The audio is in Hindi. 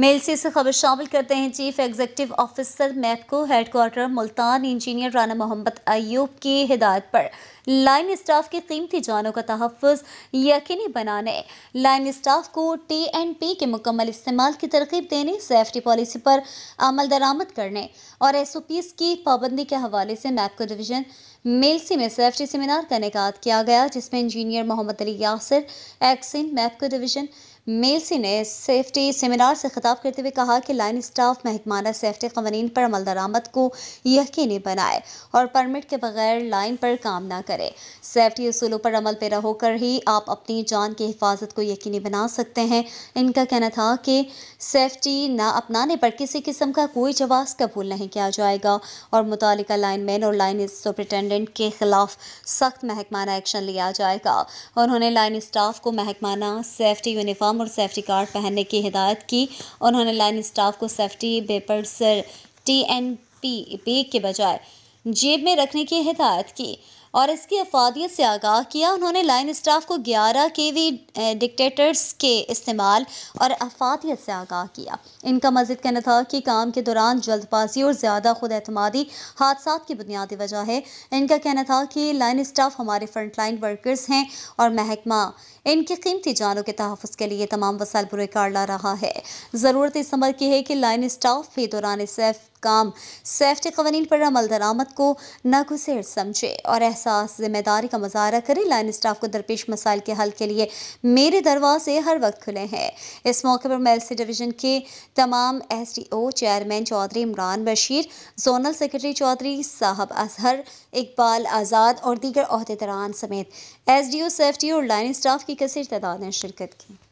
मेल से इसे खबर शामिल करते हैं chief executive officer MEPCO headquarter Multan engineer Rana Mohammad Ayub की हिदायत पर लाइन स्टाफ की कीमती जानों का तहफ़ यकीनी बनाने लाइन स्टाफ को टी एंड पी के मुकम्मल इस्तेमाल की तरकीब देने सेफ्टी पॉलिसी पर अमल दरामद करने और एस ओ पीज़ की पाबंदी के हवाले से मैपको डिवीज़न मेलसी में सेफ्टी सेमिनार का इनका किया गया जिसमें engineer Mohammad Ali Yasir XEN MEPCO division Mailsi ने सेफ्टी सेमिनार से खिताब करते हुए कहा कि लाइन स्टाफ महकमाना सेफ्टी कवानीन पर अमल दरामद को यकीनी बनाए और परमिट के बगैर लाइन पर काम ना करे सेफ्टी असूलों पर अमल पैरा होकर ही आप अपनी जान की हिफाजत को यकीनी बना सकते हैं इनका कहना था कि सेफ्टी ना अपनाने पर किसी किस्म का कोई जवाब कबूल नहीं किया जाएगा और मुतल लाइन मैन और लाइन सुप्रिटेंडेंट के खिलाफ सख्त महकमाना एक्शन लिया जाएगा उन्होंने लाइन स्टाफ को महकमाना सेफ्टी यूनिफॉर्म यूनिफाम और सेफ्टी कार्ड पहनने की हिदायत की उन्होंने लाइन स्टाफ को safety paper T N P P के बजाय जेब में रखने की हिदायत की और इसकी अफादियत से आगाह किया उन्होंने लाइन स्टाफ को 11 वी डिक्टेटर्स के इस्तेमाल और अफादियत से आगाह किया इनका मज़द कहना था कि काम के दौरान जल्दबाजी और ज़्यादा खुद अतमादी हादसा की बुनियादी वजह है इनका कहना था कि लाइन स्टाफ हमारे फ़्रंट लाइन वर्कर्स हैं और महकमा इनकी कीमती जानों के तहफ़ के लिए तमाम वसाइल बुरे कार ला रहा है ज़रूरत इस समर की है कि लाइन स्टाफ भी दौरान सेफ काम सेफ्टी कवानीन पर अमल दरामद को नागुजर समझे और ऐसे एहसास जिम्मेदारी का मुजाहरा करें लाइन स्टाफ को दरपेश मसाइल के हल के लिए मेरे दरवाजे हर वक्त खुले हैं इस मौके पर मेलसी डिवीजन के तमाम S D O chairman Chaudhry Imran Bashir zonal secretary Chaudhry साहब अजहर इकबाल आज़ाद और दीगर अहदेदारान समेत एस डी ओ सेफ्टी और लाइन स्टाफ की कसर तादाद ने शिरकत की